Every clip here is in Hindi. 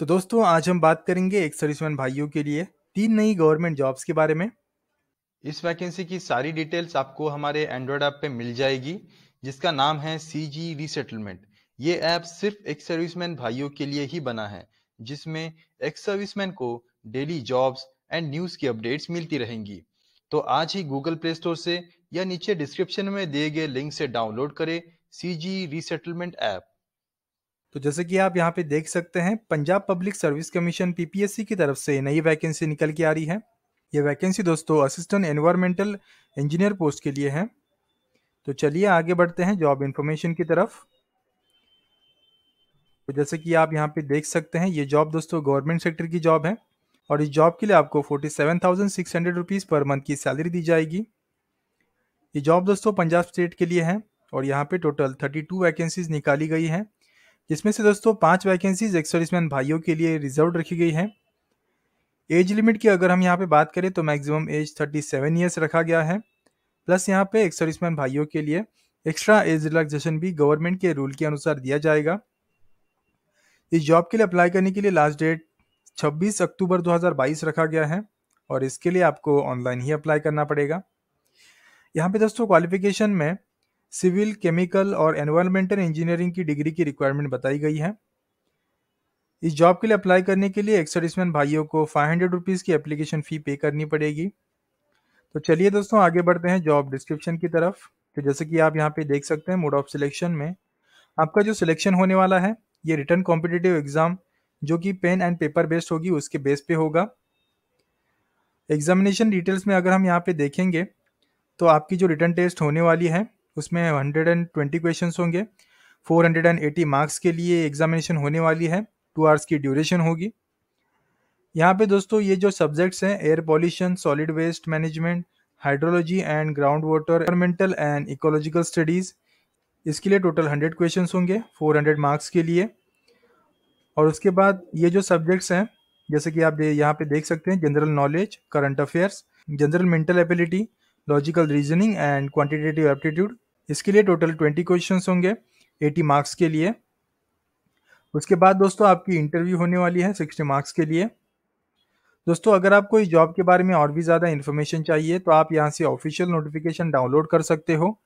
तो दोस्तों आज हम बात करेंगे एक सर्विसमैन भाइयों के लिए तीन नई गवर्नमेंट जॉब्स के बारे में इस वैकेंसी की सारी डिटेल्स आपको हमारे एंड्रॉयड ऐप पे मिल जाएगी जिसका नाम है सी जी रिसेटलमेंट ये ऐप सिर्फ एक सर्विसमैन भाइयों के लिए ही बना है जिसमें एक सर्विसमैन को डेली जॉब्स एंड न्यूज की अपडेट्स मिलती रहेंगी तो आज ही गूगल प्ले स्टोर से या नीचे डिस्क्रिप्शन में दिए गए लिंक से डाउनलोड करें सी जी रिसेटलमेंट ऐप तो जैसे कि आप यहाँ पे देख सकते हैं Punjab public service commission PPSC की तरफ से नई वैकेंसी निकल के आ रही है ये वैकेंसी दोस्तों असिस्टेंट एनवायरमेंटल इंजीनियर पोस्ट के लिए है तो चलिए आगे बढ़ते हैं जॉब इन्फॉर्मेशन की तरफ तो जैसे कि आप यहाँ पे देख सकते हैं ये जॉब दोस्तों गवर्नमेंट सेक्टर की जॉब है और इस जॉब के लिए आपको forty seven thousand six hundred rupees पर मंथ की सैलरी दी जाएगी ये जॉब दोस्तों पंजाब स्टेट के लिए है और यहाँ पे टोटल थर्टी टू वैकेंसीज निकाली गई हैं जिसमें से दोस्तों पांच वैकेंसीज एक सर्विसमैन भाइयों के लिए रिजर्व रखी गई है एज लिमिट की अगर हम यहाँ पे बात करें तो मैक्सिमम एज 37 सेवन ईयर्स रखा गया है प्लस यहाँ पे एक सर्विसमैन भाइयों के लिए एक्स्ट्रा एज रिलैक्सेशन भी गवर्नमेंट के रूल के अनुसार दिया जाएगा इस जॉब के लिए अप्लाई करने के लिए लास्ट डेट 26 अक्टूबर 2022 रखा गया है और इसके लिए आपको ऑनलाइन ही अप्लाई करना पड़ेगा यहाँ पे दोस्तों क्वालिफिकेशन में सिविल केमिकल और एनवायरमेंटल इंजीनियरिंग की डिग्री की रिक्वायरमेंट बताई गई है इस जॉब के लिए अप्लाई करने के लिए एक्सर्टिसमैन भाइयों को फाइव हंड्रेड रुपीज़ की एप्लीकेशन फ़ी पे करनी पड़ेगी तो चलिए दोस्तों आगे बढ़ते हैं जॉब डिस्क्रिप्शन की तरफ तो जैसे कि आप यहाँ पे देख सकते हैं मोड ऑफ सिलेक्शन में आपका जो सिलेक्शन होने वाला है ये रिटर्न कॉम्पिटेटिव एग्ज़ाम जो कि पेन एंड पेपर बेस्ड होगी उसके बेस पे होगा एग्जामिनेशन डिटेल्स में अगर हम यहाँ पे देखेंगे तो आपकी जो रिटर्न टेस्ट होने वाली है उसमें हंड्रेड एंड ट्वेंटी क्वेश्चन होंगे four hundred and eighty marks के लिए एग्जामिनेशन होने वाली है टू आवर्स की ड्यूरेशन होगी यहाँ पे दोस्तों ये जो सब्जेक्ट्स हैं air pollution solid waste management hydrology and ground water environmental and ecological studies इसके लिए टोटल हंड्रेड क्वेश्चन होंगे फोर हंड्रेड मार्क्स के लिए और उसके बाद ये जो सब्जेक्ट्स हैं जैसे कि आप यहाँ पे देख सकते हैं general knowledge current affairs general mental ability logical reasoning and quantitative aptitude इसके लिए टोटल ट्वेंटी क्वेश्चन होंगे एटी मार्क्स के लिए उसके बाद दोस्तों आपकी इंटरव्यू होने वाली है सिक्सटी मार्क्स के लिए दोस्तों अगर आपको इस जॉब के बारे में और भी ज़्यादा इन्फॉर्मेशन चाहिए तो आप यहाँ से ऑफिशियल नोटिफिकेशन डाउनलोड कर सकते हो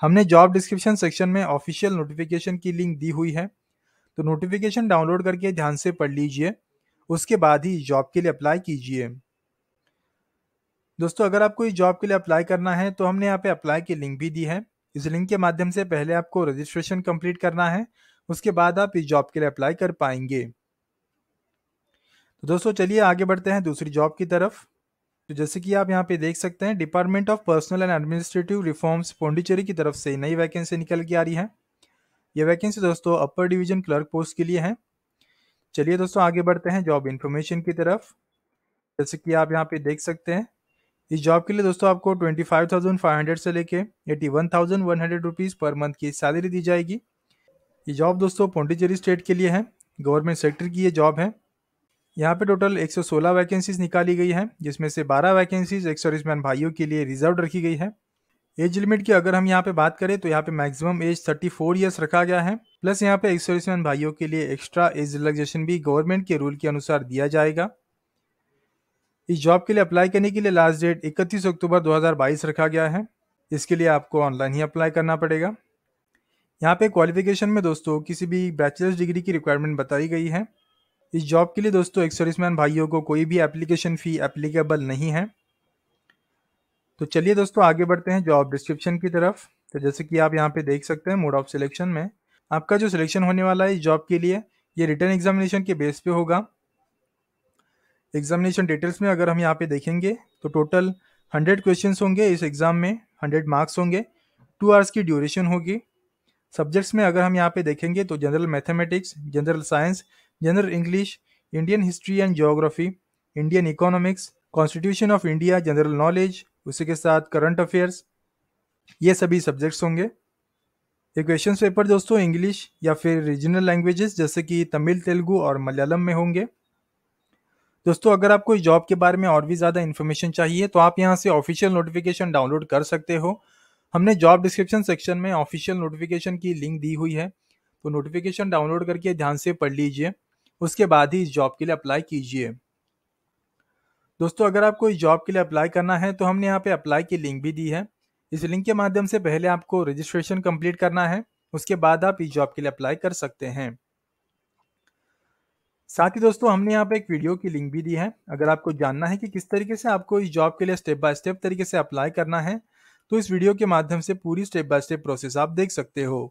हमने जॉब डिस्क्रिप्शन सेक्शन में ऑफिशियल नोटिफिकेशन की लिंक दी हुई है तो नोटिफिकेशन डाउनलोड करके ध्यान से पढ़ लीजिए उसके बाद ही जॉब के लिए अप्लाई कीजिए दोस्तों अगर आपको इस जॉब के लिए अप्लाई करना है तो हमने यहाँ पे अप्लाई की लिंक भी दी है इस लिंक के माध्यम से पहले आपको रजिस्ट्रेशन कंप्लीट करना है उसके बाद आप इस जॉब के लिए अप्लाई कर पाएंगे तो दोस्तों चलिए आगे बढ़ते हैं दूसरी जॉब की तरफ तो जैसे कि आप यहाँ पे देख सकते हैं department of personnel and administrative reforms Pondicherry की तरफ से नई वैकेंसी निकल के आ रही है ये वैकेंसी दोस्तों अपर डिवीजन क्लर्क पोस्ट के लिए है चलिए दोस्तों आगे बढ़ते हैं जॉब इन्फॉर्मेशन की तरफ जैसे कि आप यहाँ पे देख सकते हैं इस जॉब के लिए दोस्तों आपको twenty five thousand five hundred से लेके eighty one thousand one hundred rupees पर मंथ की सैलरी दी जाएगी ये जॉब दोस्तों पोंडिचेरी स्टेट के लिए है गवर्नमेंट सेक्टर की ये जॉब है यहाँ पे टोटल 116 वैकेंसीज निकाली गई हैं जिसमें से 12 वैकेंसीज एक सर्विसमैन भाइयों के लिए रिजर्व रखी गई है एज लिमिट की अगर हम यहाँ पे बात करें तो यहाँ पे मैक्सिमम एज 34 ईयर्स रखा गया है प्लस यहाँ पे एक सर्विसमैन भाइयों के लिए एक्स्ट्रा एज रिलैक्सेशन भी गवर्नमेंट के रूल के अनुसार दिया जाएगा इस जॉब के लिए अप्लाई करने के लिए लास्ट डेट 31 अक्टूबर 2022 रखा गया है इसके लिए आपको ऑनलाइन ही अप्लाई करना पड़ेगा यहाँ पे क्वालिफिकेशन में दोस्तों किसी भी बैचलर्स डिग्री की रिक्वायरमेंट बताई गई है इस जॉब के लिए दोस्तों एक सर्विसमैन भाइयों को कोई भी एप्लीकेशन फ़ी एप्लीकेबल नहीं है तो चलिए दोस्तों आगे बढ़ते हैं जॉब डिस्क्रिप्शन की तरफ तो जैसे कि आप यहाँ पे देख सकते हैं मोड ऑफ सिलेक्शन में आपका जो सिलेक्शन होने वाला है इस जॉब के लिए ये रिटर्न एग्जामिनेशन के बेस पे होगा एग्जामिनेशन डिटेल्स में अगर हम यहाँ पे देखेंगे तो टोटल हंड्रेड क्वेश्चन होंगे इस एग्ज़ाम में हंड्रेड मार्क्स होंगे टू आवर्स की ड्यूरेशन होगी सब्जेक्ट्स में अगर हम यहाँ पे देखेंगे तो general mathematics general science general English Indian history and geography Indian economics constitution of India general knowledge उसी के साथ करंट अफेयर्स ये सभी सब्जेक्ट्स होंगे ये क्वेश्चन पेपर दोस्तों इंग्लिश या फिर रीजनल लैंग्वेजेस जैसे कि तमिल तेलुगू और मलयालम में होंगे दोस्तों अगर आपको इस जॉब के बारे में और भी ज़्यादा इन्फॉर्मेशन चाहिए तो आप यहाँ से ऑफिशियल नोटिफिकेशन डाउनलोड कर सकते हो हमने जॉब डिस्क्रिप्शन सेक्शन में ऑफिशियल नोटिफिकेशन की लिंक दी हुई है तो नोटिफिकेशन डाउनलोड करके ध्यान से पढ़ लीजिए उसके बाद ही इस जॉब के लिए अप्लाई कीजिए दोस्तों अगर आपको इस जॉब के लिए अप्लाई करना है तो हमने यहाँ पे अप्लाई की लिंक भी दी है इस लिंक के माध्यम से पहले आपको रजिस्ट्रेशन कंप्लीट करना है उसके बाद आप इस जॉब के लिए अप्लाई कर सकते हैं साथ ही दोस्तों हमने यहाँ पे एक वीडियो की लिंक भी दी है अगर आपको जानना है कि किस तरीके से आपको इस जॉब के लिए स्टेप बाय स्टेप तरीके से अप्लाई करना है तो इस वीडियो के माध्यम से पूरी स्टेप बाय स्टेप प्रोसेस आप देख सकते हो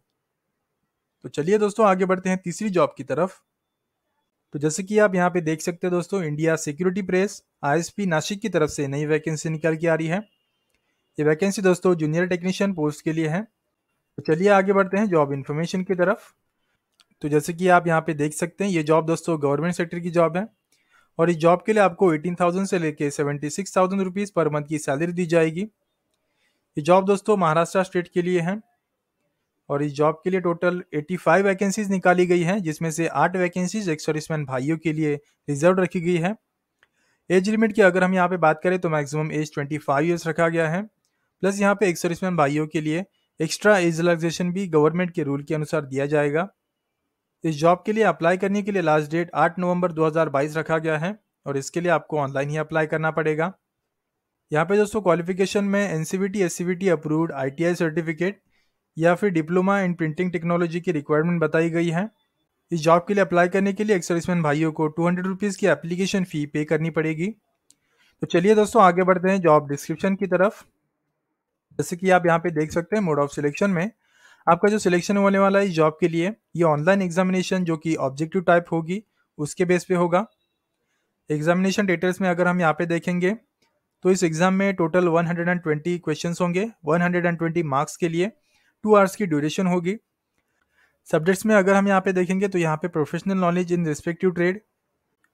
तो चलिए दोस्तों आगे बढ़ते हैं तीसरी जॉब की तरफ तो जैसे कि आप यहाँ पे देख सकते हैं दोस्तों इंडिया सिक्योरिटी प्रेस आई नासिक की तरफ से नई वैकेंसी निकल के आ रही है ये वैकेंसी दोस्तों जूनियर टेक्नीशियन पोस्ट के लिए है तो चलिए आगे बढ़ते हैं जॉब इन्फॉर्मेशन की तरफ तो जैसे कि आप यहाँ पे देख सकते हैं ये जॉब दोस्तों गवर्नमेंट सेक्टर की जॉब है और इस जॉब के लिए आपको एटीन थाउजेंड से लेके सेवेंटी सिक्स थाउजेंड रुपीज़ पर मंथ की सैलरी दी जाएगी ये जॉब दोस्तों महाराष्ट्र स्टेट के लिए है और इस जॉब के लिए टोटल 85 वैकेंसीज निकाली गई हैं जिसमें से आठ वैकेंसीज एक सर्विसमैन भाइयों के लिए रिजर्व रखी गई है एज लिमिट की अगर हम यहाँ पे बात करें तो मैक्सिमम एज 25 फाइव ईयर्स रखा गया है प्लस यहाँ पे एक सर्विसमैन भाइयों के लिए एक्स्ट्रा एज भी गवर्नमेंट के रूल के अनुसार दिया जाएगा इस जॉब के लिए अप्लाई करने के लिए लास्ट डेट 8 नवंबर 2022 रखा गया है और इसके लिए आपको ऑनलाइन ही अप्लाई करना पड़ेगा यहाँ पे दोस्तों क्वालिफिकेशन में N C T approved I certificate या फिर डिप्लोमा इन प्रिंटिंग टेक्नोलॉजी की रिक्वायरमेंट बताई गई है इस जॉब के लिए अप्लाई करने के लिए एक सर्विसमैन भाइयों को टू हंड्रेड रुपीज़ की एप्लीकेशन फ़ी पे करनी पड़ेगी तो चलिए दोस्तों आगे बढ़ते हैं जॉब डिस्क्रिप्शन की तरफ जैसे कि आप यहाँ पे देख सकते हैं मोड ऑफ सिलेक्शन में आपका जो सिलेक्शन होने वाला है जॉब के लिए ये ऑनलाइन एग्जामिनेशन जो कि ऑब्जेक्टिव टाइप होगी उसके बेस पे होगा एग्जामिनेशन डिटेल्स में अगर हम यहाँ पे देखेंगे तो इस एग्ज़ाम में टोटल 120 क्वेश्चंस होंगे 120 मार्क्स के लिए टू आवर्स की ड्यूरेशन होगी सब्जेक्ट्स में अगर हम यहाँ पे देखेंगे तो यहाँ पे professional knowledge in respective trade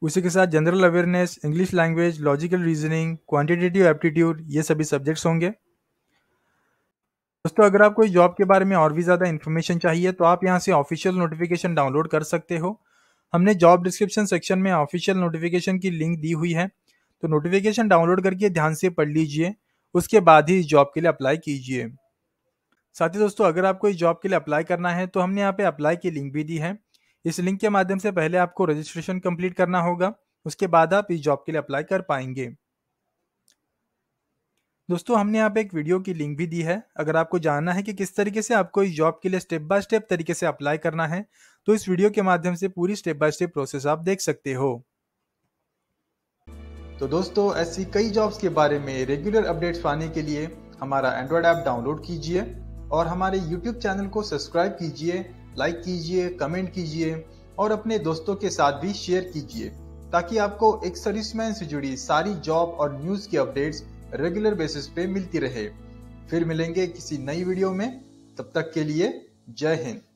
उसी के साथ general awareness English language logical reasoning quantitative aptitude ये सभी सब्जेक्ट्स होंगे दोस्तों अगर आपको इस जॉब के बारे में और भी ज़्यादा इन्फॉर्मेशन चाहिए तो आप यहाँ से ऑफिशियल नोटिफिकेशन डाउनलोड कर सकते हो हमने जॉब डिस्क्रिप्शन सेक्शन में ऑफिशियल नोटिफिकेशन की लिंक दी हुई है तो नोटिफिकेशन डाउनलोड करके ध्यान से पढ़ लीजिए उसके बाद ही इस जॉब के लिए अप्लाई कीजिए साथ ही दोस्तों अगर आपको इस जॉब के लिए अप्लाई करना है तो हमने यहाँ पे अप्लाई की लिंक भी दी है इस लिंक के माध्यम से पहले आपको रजिस्ट्रेशन कंप्लीट करना होगा उसके बाद आप इस जॉब के लिए अप्लाई कर पाएंगे दोस्तों हमने यहाँ पे एक वीडियो की लिंक भी दी है अगर आपको जानना है कि किस तरीके से आपको इस जॉब के लिए स्टेप बाय स्टेप तरीके से अप्लाई करना है तो इस वीडियो के माध्यम से पूरी स्टेप बाय स्टेप प्रोसेस आप देख सकते हो तो दोस्तों ऐसी कई जॉब्स के बारे में रेगुलर अपडेट्स पाने के लिए हमारा एंड्रॉयड ऐप डाउनलोड कीजिए और हमारे यूट्यूब चैनल को सब्सक्राइब कीजिए लाइक कीजिए कमेंट कीजिए और अपने दोस्तों के साथ भी शेयर कीजिए ताकि आपको एक सर्विसमैन से जुड़ी सारी जॉब और न्यूज़ की अपडेट्स रेगुलर बेसिस पे मिलती रहे फिर मिलेंगे किसी नई वीडियो में तब तक के लिए जय हिंद